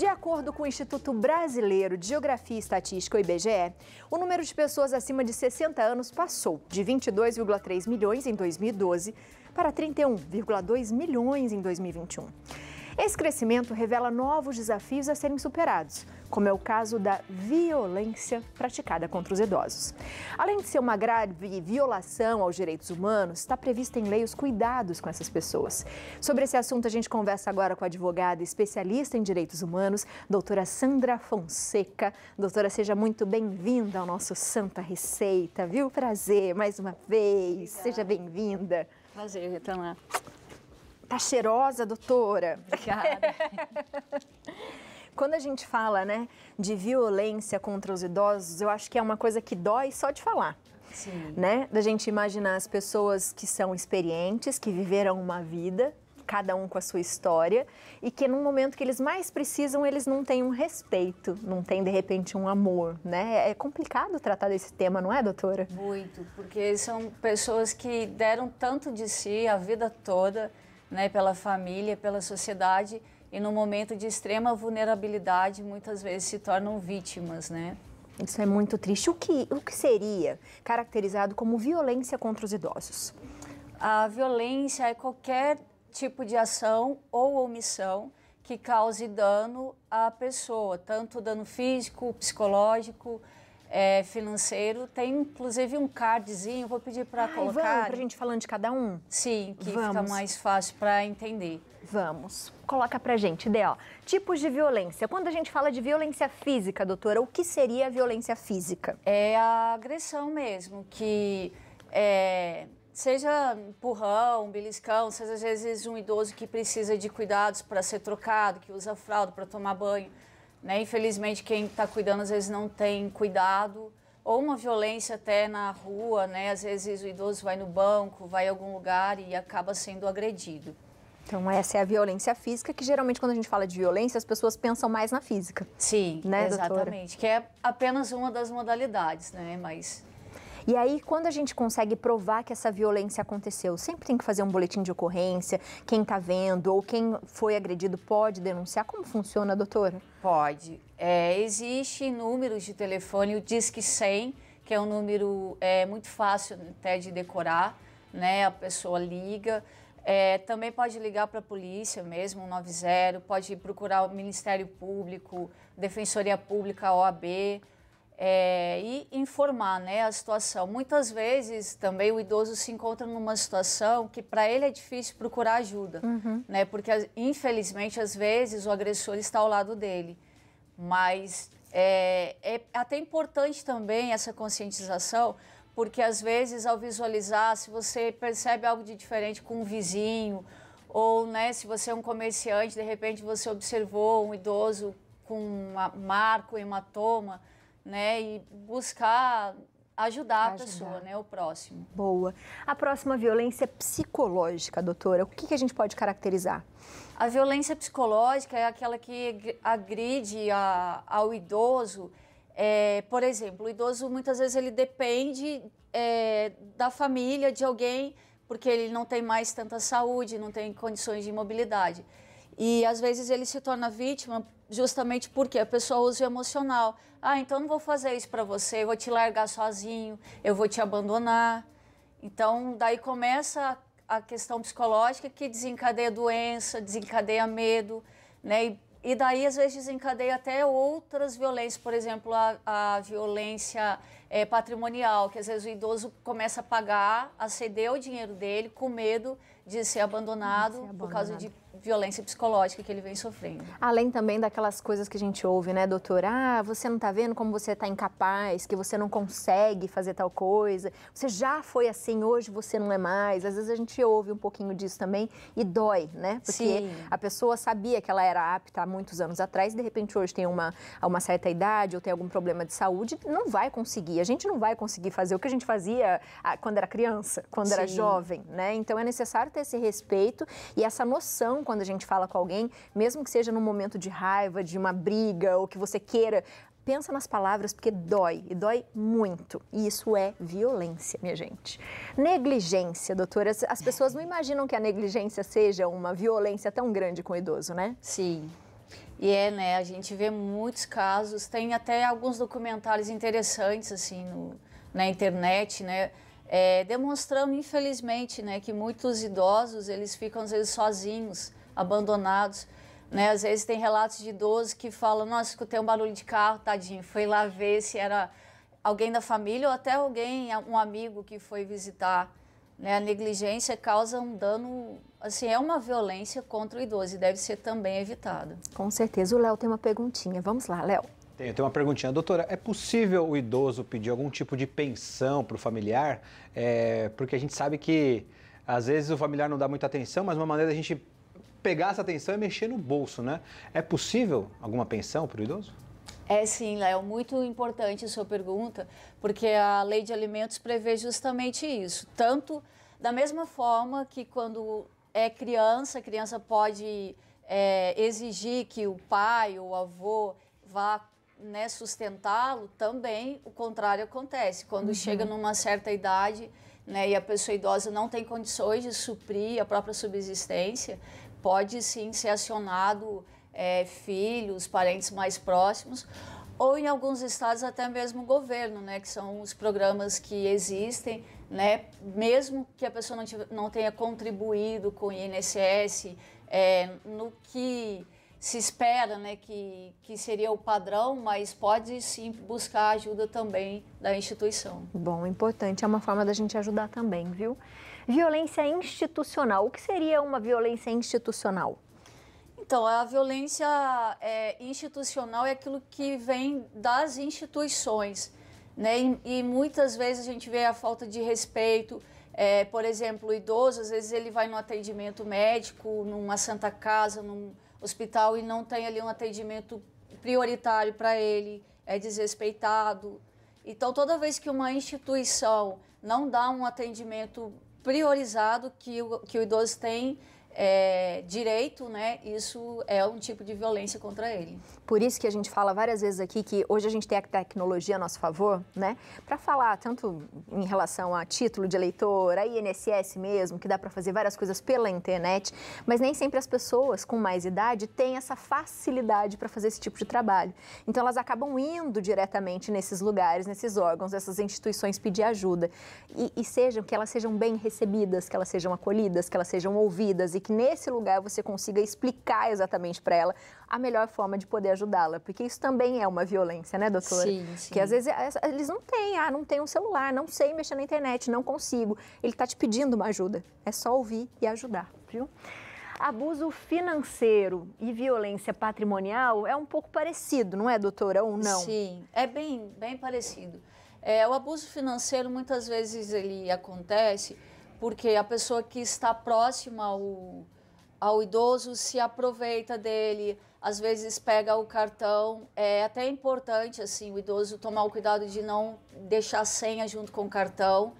De acordo com o Instituto Brasileiro de Geografia e Estatística, o IBGE, o número de pessoas acima de 60 anos passou de 22,3 milhões em 2012 para 31,2 milhões em 2021. Esse crescimento revela novos desafios a serem superados como é o caso da violência praticada contra os idosos. Além de ser uma grave violação aos direitos humanos, está prevista em lei os cuidados com essas pessoas. Sobre esse assunto, a gente conversa agora com a advogada especialista em direitos humanos, doutora Sandra Fonseca. Doutora, seja muito bem-vinda ao nosso Santa Receita, viu? Prazer mais uma vez. Obrigada. Seja bem-vinda. Prazer, Retana. Tá cheirosa, doutora? Obrigada. Quando a gente fala né, de violência contra os idosos, eu acho que é uma coisa que dói só de falar. Sim. Né? Da gente imaginar as pessoas que são experientes, que viveram uma vida, cada um com a sua história, e que no momento que eles mais precisam, eles não têm um respeito, não têm de repente um amor, né? É complicado tratar desse tema, não é, doutora? Muito, porque são pessoas que deram tanto de si a vida toda, né, pela família, pela sociedade, e no momento de extrema vulnerabilidade muitas vezes se tornam vítimas, né? Isso é muito triste. O que, o que seria caracterizado como violência contra os idosos? A violência é qualquer tipo de ação ou omissão que cause dano à pessoa, tanto dano físico, psicológico, é, financeiro. Tem inclusive um cardzinho, vou pedir para colocar. Vamos para a gente falando de cada um? Sim, que vamos. fica mais fácil para entender. Vamos. Coloca pra gente, Dé, tipos de violência. Quando a gente fala de violência física, doutora, o que seria a violência física? É a agressão mesmo, que é, seja empurrão, beliscão, seja às vezes um idoso que precisa de cuidados para ser trocado, que usa fralda para tomar banho. Né? Infelizmente, quem está cuidando às vezes não tem cuidado. Ou uma violência até na rua, né? Às vezes o idoso vai no banco, vai a algum lugar e acaba sendo agredido. Então essa é a violência física, que geralmente quando a gente fala de violência, as pessoas pensam mais na física. Sim, né, exatamente, doutora? que é apenas uma das modalidades, né, mas... E aí, quando a gente consegue provar que essa violência aconteceu, sempre tem que fazer um boletim de ocorrência, quem está vendo ou quem foi agredido pode denunciar. Como funciona, doutora? Pode. É, existe números de telefone, o Disque 100, que é um número é, muito fácil até de decorar, né? A pessoa liga, é, também pode ligar para a polícia mesmo, 190, pode procurar o Ministério Público, Defensoria Pública, OAB, é, e informar né, a situação. Muitas vezes também o idoso se encontra numa situação que para ele é difícil procurar ajuda, uhum. né, porque infelizmente às vezes o agressor está ao lado dele. Mas é, é até importante também essa conscientização porque às vezes ao visualizar, se você percebe algo de diferente com um vizinho, ou né, se você é um comerciante, de repente você observou um idoso com uma marco, hematoma, né, e buscar ajudar a pessoa, né, o próximo. Boa. A próxima violência psicológica, doutora, o que, que a gente pode caracterizar? A violência psicológica é aquela que agride a, ao idoso é, por exemplo, o idoso muitas vezes ele depende é, da família, de alguém, porque ele não tem mais tanta saúde, não tem condições de mobilidade. E às vezes ele se torna vítima justamente porque a pessoa usa o emocional. Ah, então não vou fazer isso para você, eu vou te largar sozinho, eu vou te abandonar. Então daí começa a questão psicológica que desencadeia doença, desencadeia medo, né? E e daí, às vezes, desencadeia até outras violências, por exemplo, a, a violência é, patrimonial, que às vezes o idoso começa a pagar, a ceder o dinheiro dele com medo de ser abandonado, ser abandonado. por causa de violência psicológica que ele vem sofrendo. Além também daquelas coisas que a gente ouve, né, doutor? Ah, você não tá vendo como você tá incapaz, que você não consegue fazer tal coisa. Você já foi assim, hoje você não é mais. Às vezes a gente ouve um pouquinho disso também e dói, né? Porque Sim. a pessoa sabia que ela era apta há muitos anos atrás e de repente hoje tem uma, uma certa idade ou tem algum problema de saúde, não vai conseguir. A gente não vai conseguir fazer o que a gente fazia ah, quando era criança, quando Sim. era jovem, né? Então é necessário ter esse respeito e essa noção quando a gente fala com alguém, mesmo que seja num momento de raiva, de uma briga ou que você queira. Pensa nas palavras porque dói e dói muito. E isso é violência, minha gente. Negligência, doutora. As pessoas não imaginam que a negligência seja uma violência tão grande com o idoso, né? Sim. E é, né? A gente vê muitos casos. Tem até alguns documentários interessantes, assim, no, na internet, né? É, infelizmente, né, que muitos idosos, eles ficam, às vezes, sozinhos, abandonados. Né? Às vezes tem relatos de idosos que falam, nossa, escutei um barulho de carro, tadinho, foi lá ver se era alguém da família ou até alguém, um amigo que foi visitar. Né? A negligência causa um dano, assim, é uma violência contra o idoso e deve ser também evitada. Com certeza. O Léo tem uma perguntinha. Vamos lá, Léo. Tenho, tenho uma perguntinha. Doutora, é possível o idoso pedir algum tipo de pensão para o familiar? É, porque a gente sabe que às vezes o familiar não dá muita atenção, mas uma maneira da gente pegar essa atenção é mexer no bolso, né? É possível alguma pensão para o idoso? É sim, Léo, muito importante a sua pergunta, porque a lei de alimentos prevê justamente isso. Tanto da mesma forma que quando é criança, a criança pode é, exigir que o pai ou o avô vá né, sustentá-lo, também o contrário acontece. Quando uhum. chega numa certa idade né, e a pessoa idosa não tem condições de suprir a própria subsistência, pode sim ser acionado é, filhos, parentes mais próximos, ou em alguns estados até mesmo o governo, né, que são os programas que existem, né, mesmo que a pessoa não, tiver, não tenha contribuído com o INSS, é, no que se espera né, que, que seria o padrão, mas pode sim buscar ajuda também da instituição. Bom, importante, é uma forma da gente ajudar também, viu? Violência institucional, o que seria uma violência institucional? Então, a violência é, institucional é aquilo que vem das instituições, né? E, e muitas vezes a gente vê a falta de respeito, é, por exemplo, o idoso, às vezes ele vai no atendimento médico, numa santa casa, num hospital e não tem ali um atendimento prioritário para ele, é desrespeitado. Então, toda vez que uma instituição não dá um atendimento priorizado que o, que o idoso tem, é, direito, né, isso é um tipo de violência contra ele. Por isso que a gente fala várias vezes aqui que hoje a gente tem a tecnologia a nosso favor, né, para falar tanto em relação a título de eleitor, a INSS mesmo, que dá para fazer várias coisas pela internet, mas nem sempre as pessoas com mais idade têm essa facilidade para fazer esse tipo de trabalho. Então elas acabam indo diretamente nesses lugares, nesses órgãos, essas instituições pedir ajuda e, e sejam que elas sejam bem recebidas, que elas sejam acolhidas, que elas sejam ouvidas e que nesse lugar você consiga explicar exatamente para ela a melhor forma de poder ajudá-la, porque isso também é uma violência, né, doutora? Sim, sim. Que às vezes eles não têm, ah, não tem um celular, não sei mexer na internet, não consigo. Ele está te pedindo uma ajuda. É só ouvir e ajudar, viu? Abuso financeiro e violência patrimonial é um pouco parecido, não é, doutora, ou não? Sim, é bem, bem parecido. É, o abuso financeiro muitas vezes ele acontece porque a pessoa que está próxima ao, ao idoso se aproveita dele, às vezes pega o cartão. É até importante assim o idoso tomar o cuidado de não deixar senha junto com o cartão,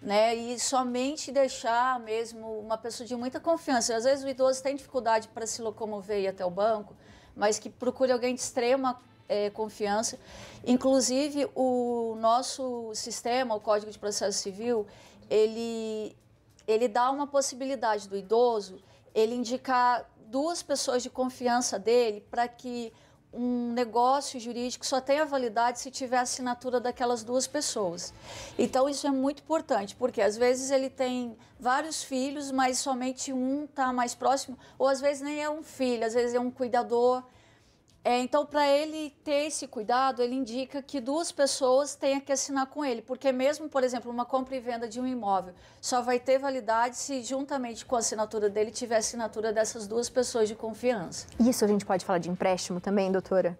né? E somente deixar mesmo uma pessoa de muita confiança. Às vezes o idoso tem dificuldade para se locomover e ir até o banco, mas que procure alguém de extrema é, confiança. Inclusive, o nosso sistema, o Código de Processo Civil, ele ele dá uma possibilidade do idoso ele indicar duas pessoas de confiança dele para que um negócio jurídico só tenha validade se tiver assinatura daquelas duas pessoas. Então isso é muito importante, porque às vezes ele tem vários filhos, mas somente um está mais próximo, ou às vezes nem é um filho, às vezes é um cuidador. É, então, para ele ter esse cuidado, ele indica que duas pessoas tenham que assinar com ele, porque mesmo, por exemplo, uma compra e venda de um imóvel só vai ter validade se juntamente com a assinatura dele tiver a assinatura dessas duas pessoas de confiança. Isso a gente pode falar de empréstimo também, doutora?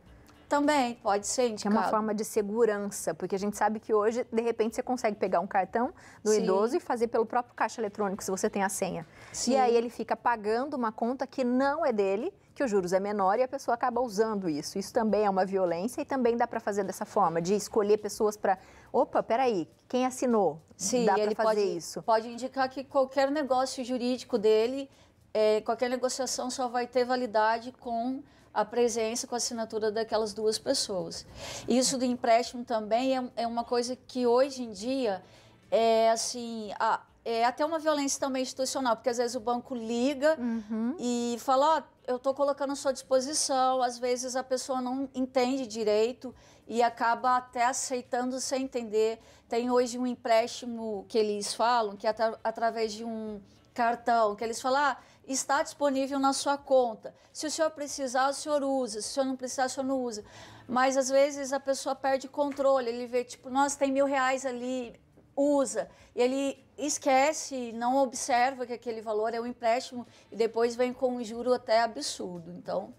Também, pode ser indicado. É uma forma de segurança, porque a gente sabe que hoje, de repente, você consegue pegar um cartão do Sim. idoso e fazer pelo próprio caixa eletrônico, se você tem a senha. Sim. E aí ele fica pagando uma conta que não é dele, que os juros é menor e a pessoa acaba usando isso. Isso também é uma violência e também dá para fazer dessa forma, de escolher pessoas para... Opa, peraí, quem assinou? Sim, dá ele fazer pode, isso. pode indicar que qualquer negócio jurídico dele, é, qualquer negociação só vai ter validade com a presença com a assinatura daquelas duas pessoas. Isso do empréstimo também é, é uma coisa que hoje em dia é assim. A, é até uma violência também institucional, porque às vezes o banco liga uhum. e fala, ó, oh, eu estou colocando à sua disposição, às vezes a pessoa não entende direito e acaba até aceitando sem entender. Tem hoje um empréstimo que eles falam, que é atra através de um cartão, que eles falam, ah, está disponível na sua conta. Se o senhor precisar, o senhor usa. Se o senhor não precisar, o senhor não usa. Mas às vezes a pessoa perde controle, ele vê, tipo, nossa, tem mil reais ali, usa. E ele esquece, não observa que aquele valor é um empréstimo e depois vem com um juro até absurdo. Então,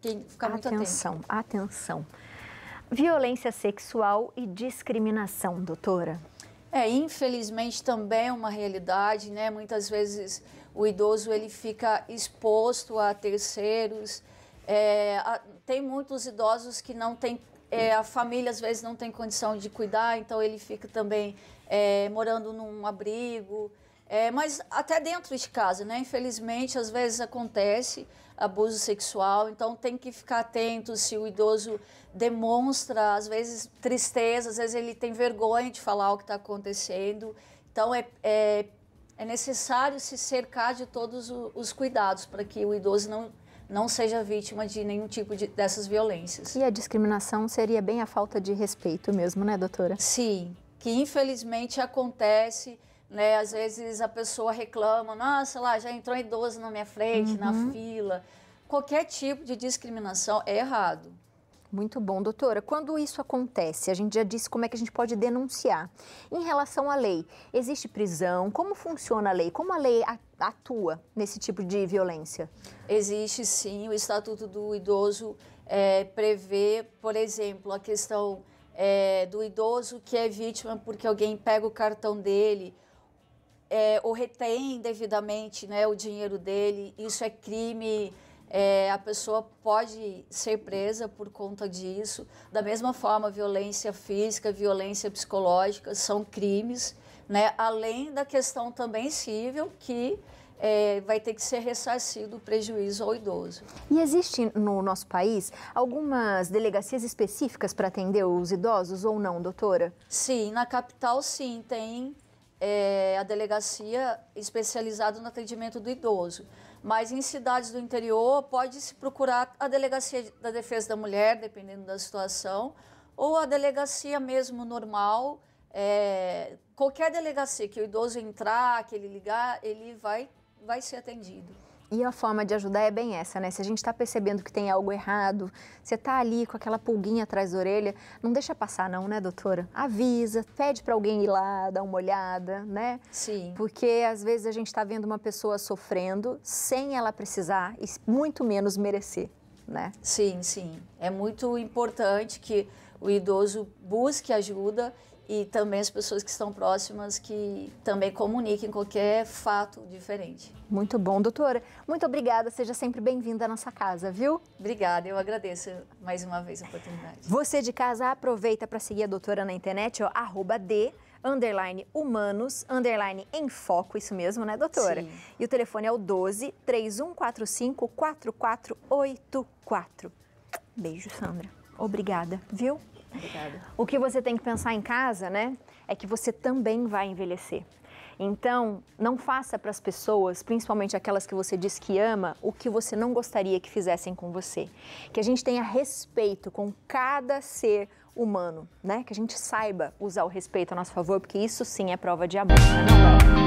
tem que ficar muito atento. Atenção, atenção. Violência sexual e discriminação, doutora? É, infelizmente também é uma realidade, né? Muitas vezes o idoso ele fica exposto a terceiros. É, a, tem muitos idosos que não tem é, a família às vezes não tem condição de cuidar, então ele fica também é, morando num abrigo. É, mas até dentro de casa, né? Infelizmente, às vezes acontece abuso sexual, então tem que ficar atento se o idoso demonstra, às vezes, tristeza, às vezes ele tem vergonha de falar o que está acontecendo. Então é, é é necessário se cercar de todos os cuidados para que o idoso não, não seja vítima de nenhum tipo de, dessas violências. E a discriminação seria bem a falta de respeito mesmo, né, doutora? Sim, que infelizmente acontece. Né, às vezes a pessoa reclama, nossa, lá já entrou um idoso na minha frente, uhum. na fila. Qualquer tipo de discriminação é errado. Muito bom, doutora. Quando isso acontece, a gente já disse como é que a gente pode denunciar. Em relação à lei, existe prisão? Como funciona a lei? Como a lei atua nesse tipo de violência? Existe sim. O Estatuto do Idoso é, prevê, por exemplo, a questão é, do idoso que é vítima porque alguém pega o cartão dele é, ou retém devidamente né, o dinheiro dele. Isso é crime. É, a pessoa pode ser presa por conta disso. Da mesma forma, violência física, violência psicológica são crimes, né? além da questão também civil, que é, vai ter que ser ressarcido o prejuízo ao idoso. E existe no nosso país algumas delegacias específicas para atender os idosos ou não, doutora? Sim, na capital sim, tem é, a delegacia especializada no atendimento do idoso. Mas em cidades do interior, pode-se procurar a delegacia da defesa da mulher, dependendo da situação, ou a delegacia mesmo normal. É, qualquer delegacia que o idoso entrar, que ele ligar, ele vai, vai ser atendido. E a forma de ajudar é bem essa, né? Se a gente está percebendo que tem algo errado, você está ali com aquela pulguinha atrás da orelha, não deixa passar não, né, doutora? Avisa, pede para alguém ir lá, dar uma olhada, né? Sim. Porque às vezes a gente está vendo uma pessoa sofrendo sem ela precisar e muito menos merecer, né? Sim, sim. É muito importante que o idoso busque ajuda e também as pessoas que estão próximas que também comuniquem qualquer fato diferente. Muito bom, doutora. Muito obrigada, seja sempre bem-vinda à nossa casa, viu? Obrigada, eu agradeço mais uma vez a oportunidade. Você de casa aproveita para seguir a doutora na internet, ó, arroba D underline humanos, underline em foco, isso mesmo, né, doutora? Sim. E o telefone é o 12 3145 4484. Beijo, Sandra. Obrigada, viu? Obrigada. O que você tem que pensar em casa, né, é que você também vai envelhecer. Então, não faça para as pessoas, principalmente aquelas que você diz que ama, o que você não gostaria que fizessem com você. Que a gente tenha respeito com cada ser humano, né? Que a gente saiba usar o respeito a nosso favor, porque isso sim é prova de amor. Não, é,